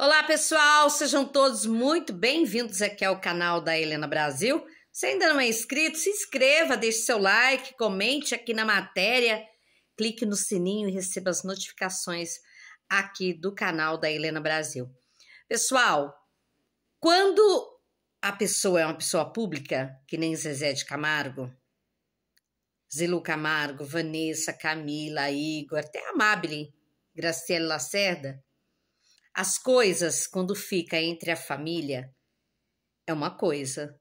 Olá, pessoal! Sejam todos muito bem-vindos aqui ao canal da Helena Brasil. Se ainda não é inscrito, se inscreva, deixe seu like, comente aqui na matéria, clique no sininho e receba as notificações aqui do canal da Helena Brasil. Pessoal, quando a pessoa é uma pessoa pública, que nem Zezé de Camargo, Zilu Camargo, Vanessa, Camila, Igor, até a Amabile, Graciela Lacerda, as coisas, quando fica entre a família, é uma coisa.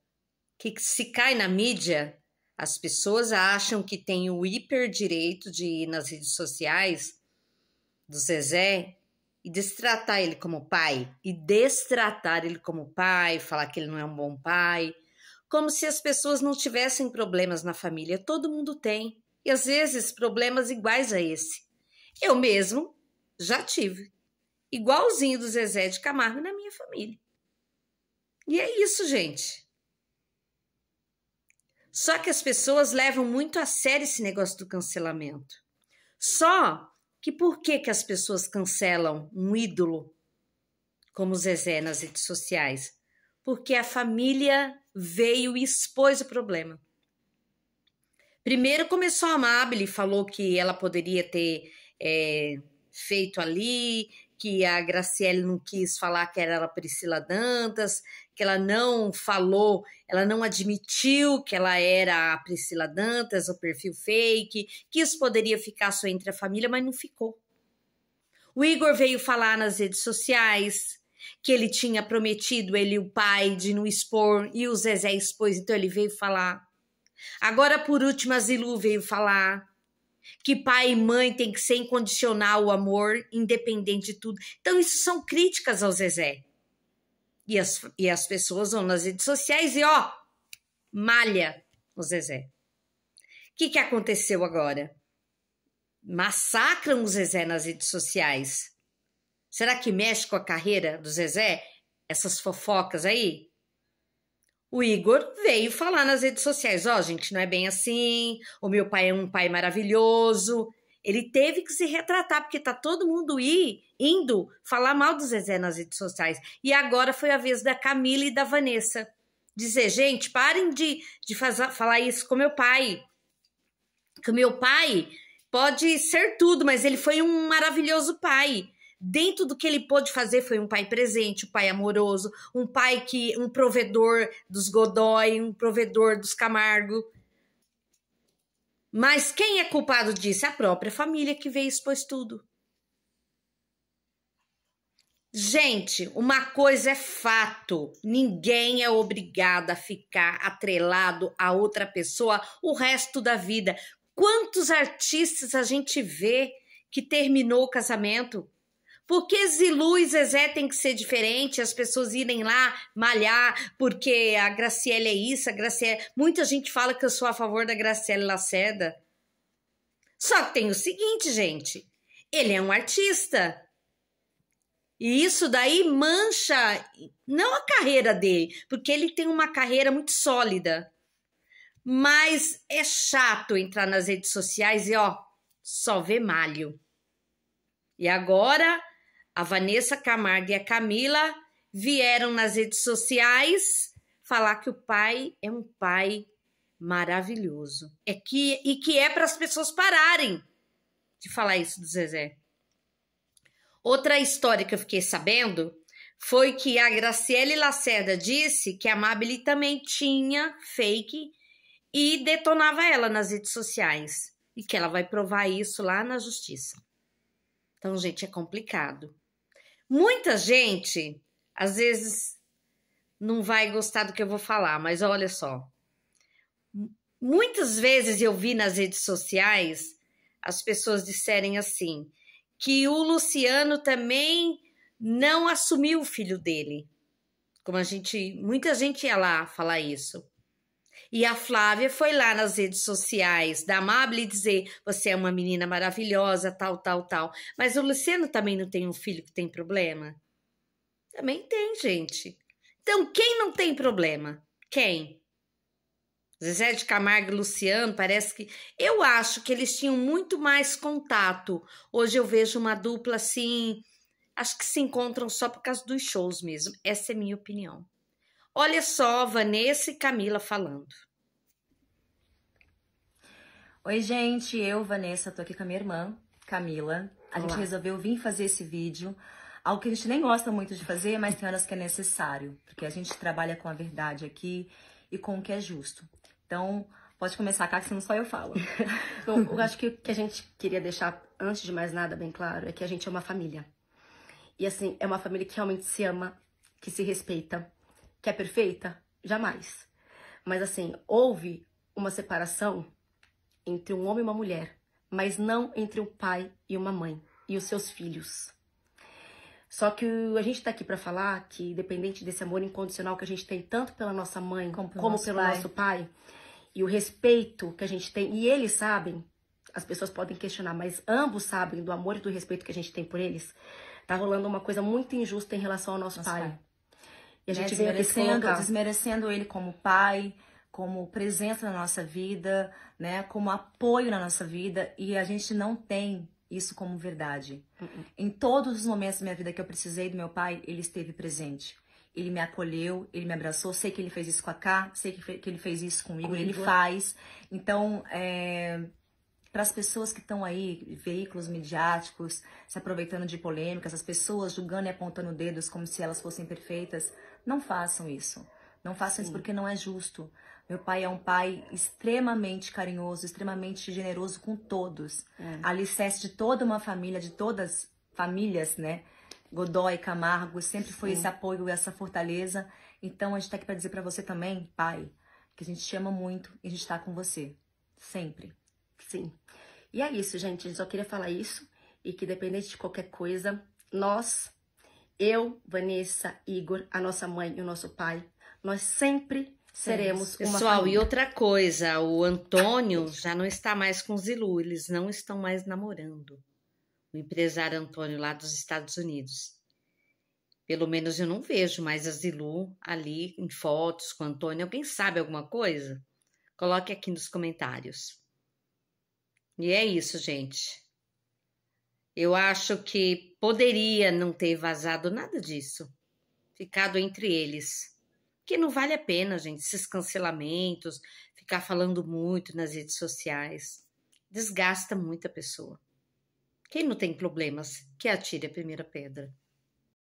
Que se cai na mídia, as pessoas acham que tem o hiperdireito de ir nas redes sociais do Zezé e destratar ele como pai, e destratar ele como pai, falar que ele não é um bom pai, como se as pessoas não tivessem problemas na família. Todo mundo tem, e às vezes problemas iguais a esse. Eu mesmo já tive igualzinho do Zezé de Camargo na minha família. E é isso, gente. Só que as pessoas levam muito a sério esse negócio do cancelamento. Só que por que, que as pessoas cancelam um ídolo como Zezé nas redes sociais? Porque a família veio e expôs o problema. Primeiro começou a e falou que ela poderia ter é, feito ali, que a Graciele não quis falar que era a Priscila Dantas, que ela não falou, ela não admitiu que ela era a Priscila Dantas, o perfil fake, que isso poderia ficar só entre a família, mas não ficou. O Igor veio falar nas redes sociais que ele tinha prometido, ele o pai, de não expor, e o Zezé expôs, então ele veio falar. Agora, por último, a Zilu veio falar que pai e mãe tem que ser incondicional o amor, independente de tudo. Então, isso são críticas ao Zezé. E as, e as pessoas vão nas redes sociais e, ó, malha o Zezé. O que, que aconteceu agora? Massacram o Zezé nas redes sociais. Será que mexe com a carreira do Zezé? Essas fofocas aí? o Igor veio falar nas redes sociais: ó, oh, gente, não é bem assim, o meu pai é um pai maravilhoso. Ele teve que se retratar, porque tá todo mundo ir, indo falar mal do Zezé nas redes sociais. E agora foi a vez da Camila e da Vanessa dizer: gente, parem de, de fazer, falar isso com meu pai. Que meu pai pode ser tudo, mas ele foi um maravilhoso pai dentro do que ele pôde fazer, foi um pai presente, um pai amoroso, um pai que um provedor dos Godoy, um provedor dos Camargo. Mas quem é culpado disso? A própria família que veio expôs tudo. Gente, uma coisa é fato: ninguém é obrigado a ficar atrelado a outra pessoa o resto da vida. Quantos artistas a gente vê que terminou o casamento por que Zilu e Zezé tem que ser diferente? As pessoas irem lá malhar porque a Graciela é isso, a Graciela... É-? Muita gente fala que eu sou a favor da Graciela Lacerda. Só que tem o seguinte, gente. Ele é um artista. E isso daí mancha não a carreira dele, porque ele tem uma carreira muito sólida. Mas é chato entrar nas redes sociais e ó, só ver malho. E agora a Vanessa Camargo e a Camila vieram nas redes sociais falar que o pai é um pai maravilhoso. É que e que é para as pessoas pararem de falar isso do Zezé. Outra história que eu fiquei sabendo foi que a Graciele Lacerda disse que a Mabel também tinha fake e detonava ela nas redes sociais e que ela vai provar isso lá na justiça. Então, gente, é complicado. Muita gente, às vezes, não vai gostar do que eu vou falar, mas olha só. Muitas vezes eu vi nas redes sociais as pessoas disserem assim: que o Luciano também não assumiu o filho dele. Como a gente, muita gente ia lá falar isso. E a Flávia foi lá nas redes sociais da Amable dizer: você é uma menina maravilhosa, tal, tal, tal. Mas o Luciano também não tem um filho que tem problema? Também tem, gente. Então, quem não tem problema? Quem? Zezé de Camargo e Luciano, parece que. Eu acho que eles tinham muito mais contato. Hoje eu vejo uma dupla assim. Acho que se encontram só por causa dos shows mesmo. Essa é minha opinião. Olha só, Vanessa e Camila falando. Oi, gente, eu, Vanessa, tô aqui com a minha irmã, Camila. A Olá. gente resolveu vir fazer esse vídeo, algo que a gente nem gosta muito de fazer, mas tem horas que é necessário, porque a gente trabalha com a verdade aqui e com o que é justo. Então, pode começar, Cá, que senão só eu falo. Bom, eu acho que o que a gente queria deixar, antes de mais nada, bem claro, é que a gente é uma família. E assim, é uma família que realmente se ama, que se respeita, que é perfeita? Jamais. Mas assim, houve uma separação entre um homem e uma mulher, mas não entre um pai e uma mãe e os seus filhos. Só que a gente está aqui para falar que, dependente desse amor incondicional que a gente tem tanto pela nossa mãe como, como nosso pelo nosso pai, e o respeito que a gente tem, e eles sabem, as pessoas podem questionar, mas ambos sabem do amor e do respeito que a gente tem por eles, tá rolando uma coisa muito injusta em relação ao nosso, nosso pai. pai. E a né, gente né? desmerecendo, desmerecendo ele como pai, como presença na nossa vida, né? Como apoio na nossa vida e a gente não tem isso como verdade. Uh -uh. Em todos os momentos da minha vida que eu precisei do meu pai, ele esteve presente. Ele me acolheu, ele me abraçou. Sei que ele fez isso com a K, sei que, que ele fez isso comigo, comigo. ele faz. Então, é, para as pessoas que estão aí, veículos midiáticos, se aproveitando de polêmicas, as pessoas julgando e apontando dedos como se elas fossem perfeitas, não façam isso. Não façam Sim. isso porque não é justo. Meu pai é um pai extremamente carinhoso, extremamente generoso com todos. É. Alicerce de toda uma família, de todas famílias, né? Godoy, Camargo, sempre foi Sim. esse apoio, e essa fortaleza. Então a gente tá aqui para dizer para você também, pai, que a gente te ama muito e a gente tá com você. Sempre. Sim. E é isso, gente. Eu só queria falar isso e que, dependente de qualquer coisa, nós, eu, Vanessa, Igor, a nossa mãe e o nosso pai, nós sempre é seremos Pessoal, uma Pessoal, e outra coisa, o Antônio já não está mais com Zilu, eles não estão mais namorando. O empresário Antônio lá dos Estados Unidos. Pelo menos eu não vejo mais a Zilu ali em fotos com o Antônio. Alguém sabe alguma coisa? Coloque aqui nos comentários. E é isso, gente. Eu acho que poderia não ter vazado nada disso, ficado entre eles. Que não vale a pena, gente, esses cancelamentos, ficar falando muito nas redes sociais. Desgasta muito a pessoa. Quem não tem problemas, que atire a primeira pedra.